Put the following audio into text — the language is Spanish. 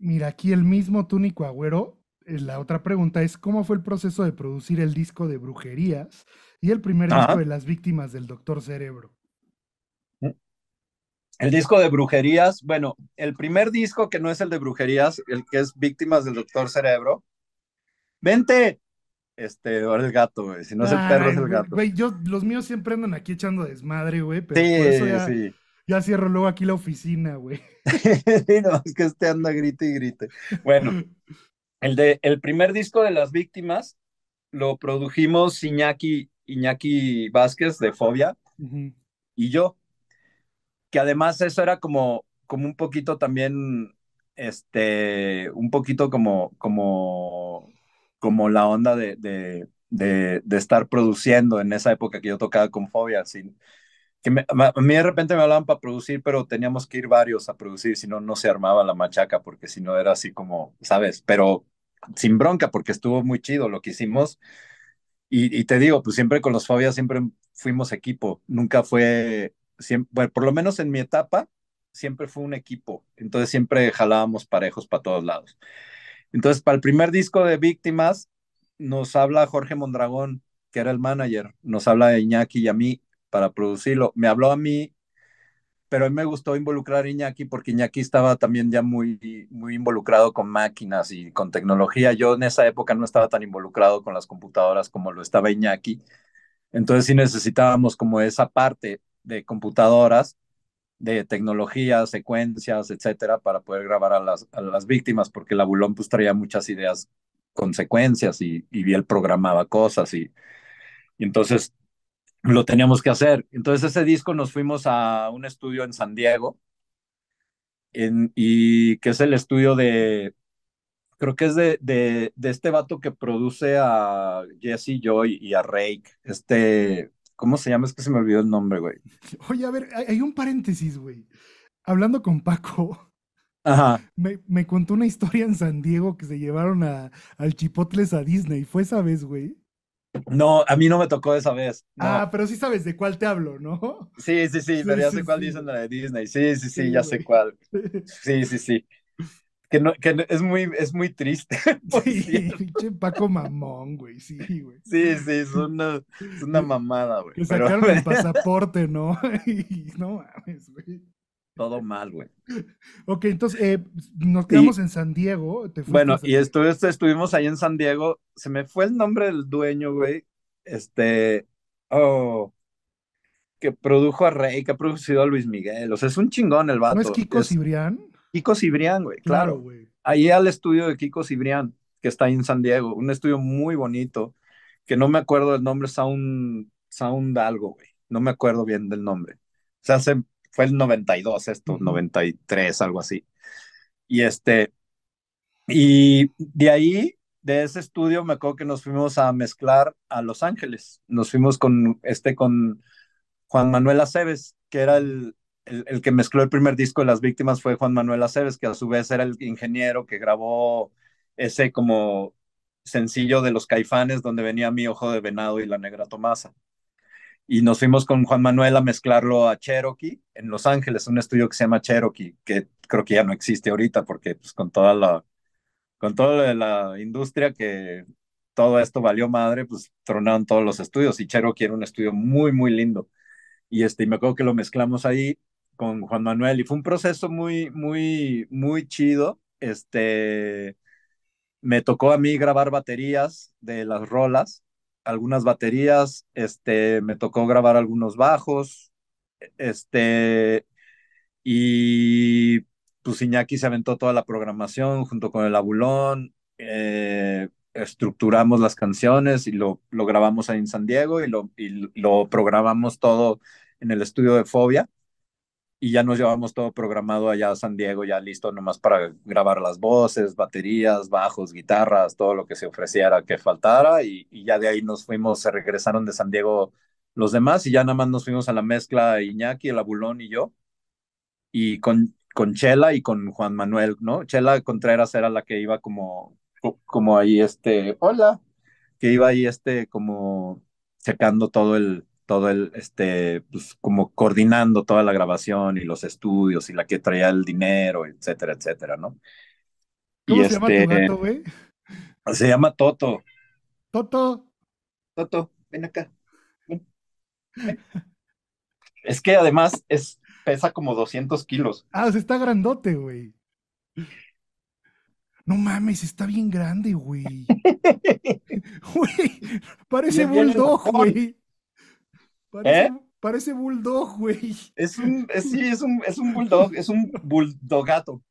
Mira, aquí el mismo Túnico Agüero, eh, la otra pregunta es, ¿cómo fue el proceso de producir el disco de Brujerías y el primer disco de Las Víctimas del Doctor Cerebro? El disco de Brujerías, bueno, el primer disco que no es el de Brujerías, el que es Víctimas del Doctor Cerebro. Vente, este, ahora el gato, Si no es el perro, es el gato. Güey, yo, los míos siempre andan aquí echando desmadre, güey. Pero sí ya cierro luego aquí la oficina, güey. no, es que este anda grite y grite. Bueno, el, de, el primer disco de las víctimas lo produjimos Iñaki, Iñaki Vázquez de Fobia y yo, que además eso era como, como un poquito también, este, un poquito como, como, como la onda de, de, de, de estar produciendo en esa época que yo tocaba con Fobia, sin, a mí de repente me hablaban para producir, pero teníamos que ir varios a producir, si no, no se armaba la machaca, porque si no era así como, ¿sabes? Pero sin bronca, porque estuvo muy chido lo que hicimos. Y, te digo, pues siempre con los Fabias siempre fuimos equipo, nunca fue, por lo menos en mi etapa, siempre fue un equipo, entonces siempre jalábamos parejos para todos lados. Entonces, para el primer disco de Víctimas, nos habla Jorge Mondragón, que era el manager, nos habla de Iñaki y a mí, para producirlo. Me habló a mí, pero a mí me gustó involucrar a Iñaki porque Iñaki estaba también ya muy, muy involucrado con máquinas y con tecnología. Yo en esa época no estaba tan involucrado con las computadoras como lo estaba Iñaki. Entonces sí necesitábamos como esa parte de computadoras, de tecnología, secuencias, etcétera, para poder grabar a las, a las víctimas, porque la Bulón pues traía muchas ideas con secuencias y, y él programaba cosas y entonces lo teníamos que hacer. Entonces ese disco nos fuimos a un estudio en San Diego, en, y que es el estudio de, creo que es de, de, este vato que produce a Jesse Joy y a Rake, este, ¿cómo se llama? Es que se me olvidó el nombre, güey. Oye, a ver, hay un paréntesis, güey. Hablando con Paco, Ajá. Me, me, contó una historia en San Diego que se llevaron a, al Chipotles a Disney. Fue esa vez, güey. No, a mí no me tocó esa vez. Ah, pero sí sabes de cuál te hablo, ¿no? Sí, sí, sí, pero ya sé cuál dicen la de Disney. Sí, sí, sí, ya sé cuál. Sí, sí, sí. Que, no, que no, es, muy, es muy triste. Sí, Paco mamón, güey. Sí, güey. Sí, sí, es una, es una mamada, güey. Que sacaron el pasaporte, ¿no? no mames, güey todo mal, güey. Ok, entonces eh, nos quedamos en San Diego. bueno, y estuvimos ahí en San Diego. Se me fue el nombre del dueño, güey. Este, oh, que produjo a Rey, que ha producido a Luis Miguel. O sea, es un chingón el vato. ¿No es Kiko Cibrián? Kiko Cibrián, güey, claro. güey. Ahí al estudio de Kiko Cibrián, que está ahí en San Diego. Un estudio muy bonito, que no me acuerdo del nombre, Sound, Sound algo, güey. No me acuerdo bien del nombre. O sea, se fue el 92 esto, 93, algo así. Y este, y de ahí, de ese estudio, me acuerdo que nos fuimos a mezclar a Los Ángeles. Nos fuimos con este, con Juan Manuel Aceves, que era el, el, el que mezcló el primer disco de Las Víctimas, fue Juan Manuel Aceves, que a su vez era el ingeniero que grabó ese como sencillo de los caifanes donde venía mi ojo de venado y la negra tomasa y nos fuimos con Juan Manuel a mezclarlo a Cherokee en Los Ángeles, un estudio que se llama Cherokee, que creo que ya no existe ahorita porque pues, con toda la con toda la industria que todo esto valió madre, pues tronaron todos los estudios y Cherokee era un estudio muy muy lindo. Y este y me acuerdo que lo mezclamos ahí con Juan Manuel y fue un proceso muy muy muy chido, este me tocó a mí grabar baterías de las rolas algunas baterías, este, me tocó grabar algunos bajos, este, y pues se aventó toda la programación junto con el abulón, eh, estructuramos las canciones y lo, lo grabamos ahí en San Diego y lo, y lo programamos todo en el estudio de Fobia y ya nos llevamos todo programado allá a San Diego, ya listo nomás para grabar las voces, baterías, bajos, guitarras, todo lo que se ofreciera que faltara y, ya de ahí nos fuimos, se regresaron de San Diego los demás y ya nada más nos fuimos a la mezcla Iñaki, el Abulón y yo y con, con Chela y con Juan Manuel, ¿no? Chela Contreras era la que iba como, como ahí este, hola, que iba ahí este como secando todo el, todo el, este, pues como coordinando toda la grabación y los estudios y la que traía el dinero, etcétera, etcétera, ¿no? ¿Cómo y se llama tu este gato, güey? Se llama Toto. Toto. Toto, ven acá. Es que además es, pesa como 200 kilos. Ah, se está grandote, güey. No mames, está bien grande, güey. güey, parece bulldog, güey. ¿Eh? Parece, bulldog, güey. Es un, sí, es un, es un bulldog, es un bulldogato.